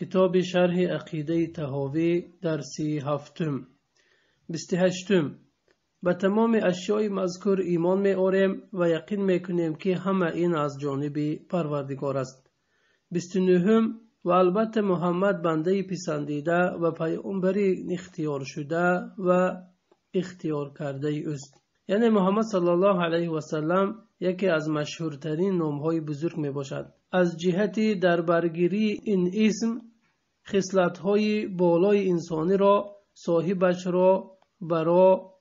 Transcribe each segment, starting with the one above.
کتاب شرح عقیده تهاوی در سی هفتم بسته هشتم به تمام اشیای مذکور ایمان می آریم و یقین می کنیم که همه این از جانب پروردگار است. بسته نهم و البته محمد بنده پسندیده و پیامبری اختیار شده و اختیار کرده است. یعنی محمد صلی الله علیه و سلم یکی از مشهورترین نامهای بزرگ می باشد از جهتی در برگیری این اسم های بالای انسانی را صاحبش را برا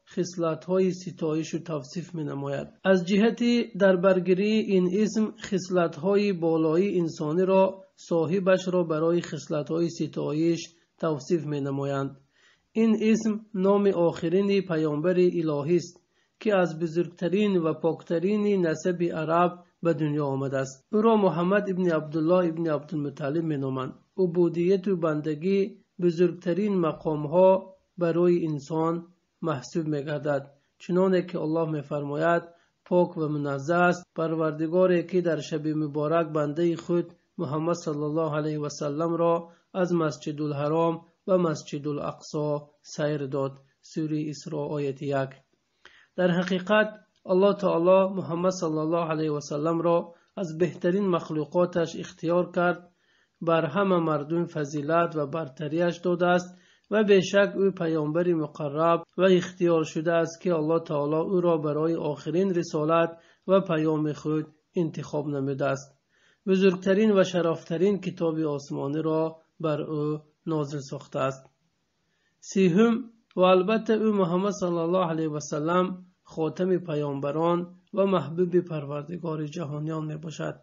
های ستایش و توصیف می نماید از جهتی در برگیری این اسم های بالای انسانی را صاحبش را برای های ستایش توصیف می نمایند این اسم نام آخرین پیامبر الهی است ки аз бузургтарин ва поктарини насаби араб ба дунё омадааст ӯро муҳаммад ибни абдуллоҳ ибни абдулмуталиб меноманд убудияту бандагӣ бузургтарин мақомҳо барои инсон маҳсуб мегардад чуноне ки аллоҳ мефармояд пок ва муназза аст парвардигоре ки дар шаби муборак бандаи худ муҳаммад сали ллоҳ алайҳи васалламро аз масҷидулҳаром ва масҷидулақсо сайр дод сури исро ояти як дар ҳақиқат аллоҳ таоло муҳаммад саллаллоҳу алайҳи васалламро аз беҳтарин махлуқоташ ихтиёр кард бар ҳама мардум фазилат ва бартариаш додааст ва бешак ӯ паёмбари муқарраб ва ихтиёршудааст ки аллоҳ таоло ӯро барои охирин рисолат ва паёми худ интихоб намудааст бузургтарин ва шарафтарин китоби осмониро бар ӯ нозил сохтааст сиюм و البته او محمد صلی الله علیه و سلم خاتم پیامبران و محبوب پروردگار جهانیان می باشد.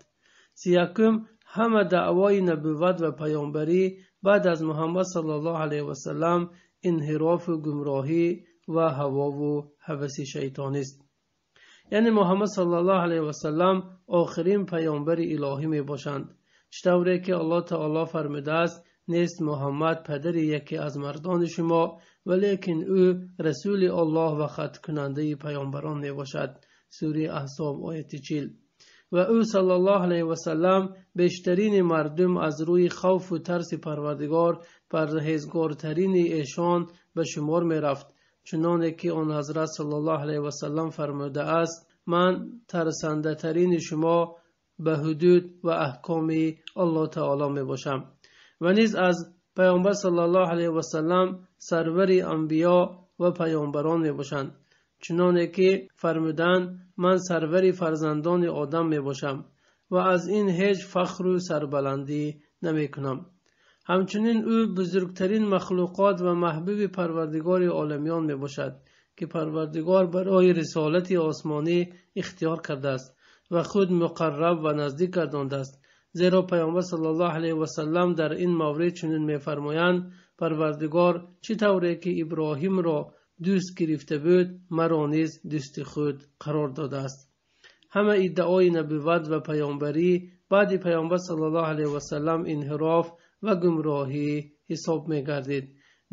سیاکم همه دعوای نبوت و پیامبری بعد از محمد صلی الله علیه و سلم انحراف و گمراهی و هوا و حوث شیطانی است. یعنی محمد صلی الله علیه و سلم آخرین پیامبر الهی می باشند. چطوره که الله تعالی فرموده است نیست محمد پدر یکی از مردان شما ولیکن او رسول الله و خط کننده پیامبران می باشد سوری احساب آیت چیل و او صلی الله علیه وسلم بیشترین مردم از روی خوف و ترس پروردگار پرهیزگارترین ایشان به شمار می رفت چنانه که آن حضرت صلی الله علیه وسلم فرموده است من ترسنده ترین شما به حدود و احکام الله تعالی می باشم ва низ аз паёмбар слвасалам сарвари анбиё ва паёмбарон мебошанд чуноне ки фармуданд ман сарвари фарзандони одам мебошам ва аз ин ҳеҷ фахру сарбаландӣ намекунам ҳамчунин ӯ бузургтарин махлуқот ва маҳбуби парвардигори оламиён мебошад ки парвардигор барои рисолати осмонӣ ихтиёр кардааст ва худ муқарраб ва наздик гардондааст зеро паёмбар сал аллоҳ алайҳи васалам дар ин маврид чунин мефармоянд парвардигор чӣ тавре ки иброҳимро дӯст гирифта буд маро низ дӯсти худ қарор додааст ҳама иддаои набувват ва паёмбарӣ баъди паёмбар сал аллоҳ алайҳи васалам инҳироф ва гумроҳӣ ҳисоб мегардид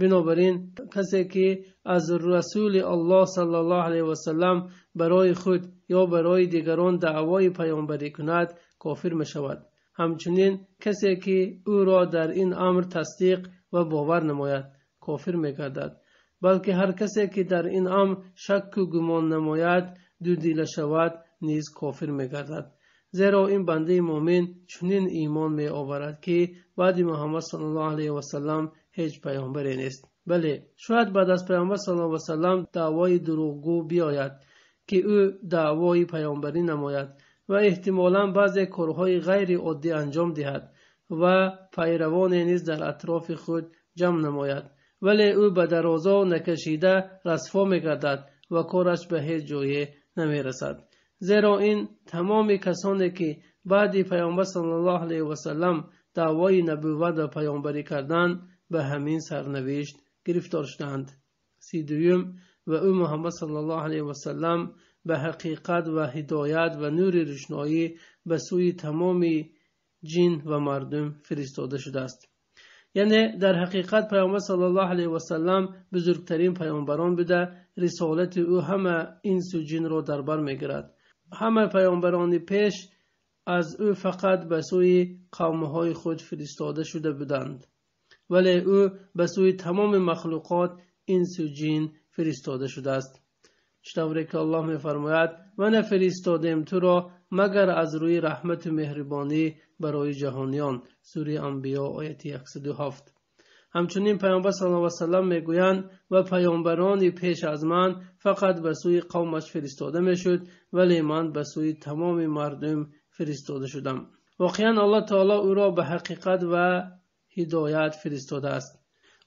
бинобар ин касе ки аз расули аллоҳ сал аллоҳ алайҳи васалам барои худ ё барои дигарон даъвои паёмбарӣ кунад кофир мешавад ҳамчунин касе ки ӯро дар ин амр тасдиқ ва бовар намояд кофир мегардад балки ҳар касе ки дар ин амр шакку гумон намояд дудила шавад низ кофир мегардад зеро ин бандаи муъмин чунин имон меоварад ки баъди муҳаммад с васалам ҳеҷ паёмбаре нест бале шояд баъд аз паёмбар с васалам даъвои дурӯғгӯ биёяд ки ӯ даъвои паёмбарӣ намояд ва эҳтимолан баъзе корҳои ғайриоддӣ анҷом диҳад ва пайравоне низ дар атрофи худ ҷамъ намояд вале ӯ ба дарозо накашида расфо мегардад ва кораш ба ҳеҷ ҷое намерасад зеро ин тамоми касоне ки баъди паёмбар сали аллоҳ алаҳ васалам даъвои набувват ва паёмбарӣ карданд ба ҳамин сарнавишт гирифтор шуданд сидуюм و او محمد صلی الله علیه و سلم به حقیقت و هدایت و نور روشنایی به سوی تمام جن و مردم فرستاده شده است یعنی در حقیقت پیامبر صلی الله علیه و سلم بزرگترین پیامبران بوده رسالت او همه این سو جن را در بر میگیرد همه پیامبران پیش از او فقط به سوی قومهای خود فرستاده شده بودند ولی او به سوی تمام مخلوقات این سو جن фиристода шудааст шунавре ки аллоҳ мефармояд ва нафиристодем туро магар аз рӯи раҳмату меҳрибонӣ барои ҷаҳониён сури амбиё ояти 17 ҳамчунин паёмбар сал васалам мегӯянд ва паёмбарони пеш аз ман фақат ба сӯи қавмаш фиристода мешуд вале ман ба сӯи тамоми мардум фиристода шудам воқеан аллоҳ таоло ӯро ба ҳақиқат ва ҳидоят фиристодааст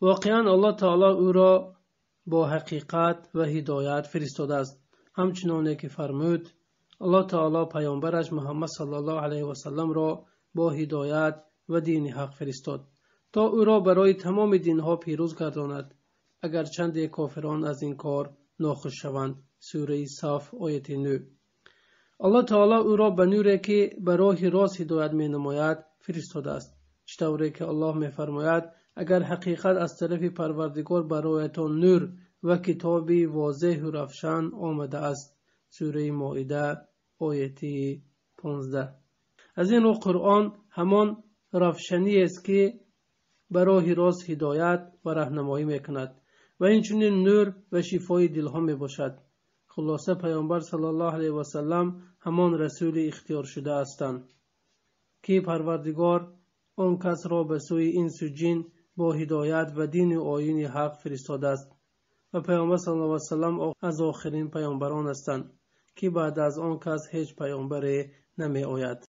воқеан аллоҳ таоло ӯро бо ҳақиқат ва ҳидоят фиристодааст ҳамчуноне ки фармуд аллоҳ таоло паёмбараш муҳаммад саавасаламро бо ҳидоят ва дини ҳақ фиристод то ӯро барои тамоми динҳо пирӯз гардонад агар чанде кофирон аз ин кор нохуш шаванд сураи саф ояти ну аллоҳ таоло ӯро ба нуре ки ба роҳи рост ҳидоят менамояд фиристодааст чӣ тавре ки аллоҳ мефармояд агар ҳақиқат аз тарафи парвардигор бароятон нур ва китоби возеҳу равшан омадааст сураи моида ояти 15 аз ин рӯ қуръон ҳамон равшаниест ки ба роҳи рост ҳидоят ва раҳнамоӣ мекунад ва инчунин нур ва шифои дилҳо мебошад хулоса паёмбар сал ллоу васалам ҳамон расули ихтиёршуда ҳастанд ки парвардигор он касро ба сӯи инсу ҷин бо ҳидоят ва дини оини ҳақ фиристодааст ва паёмбар сал ла салам аз охирин паёмбарон ҳастанд ки баъд аз он кас ҳеҷ паёмбаре намеояд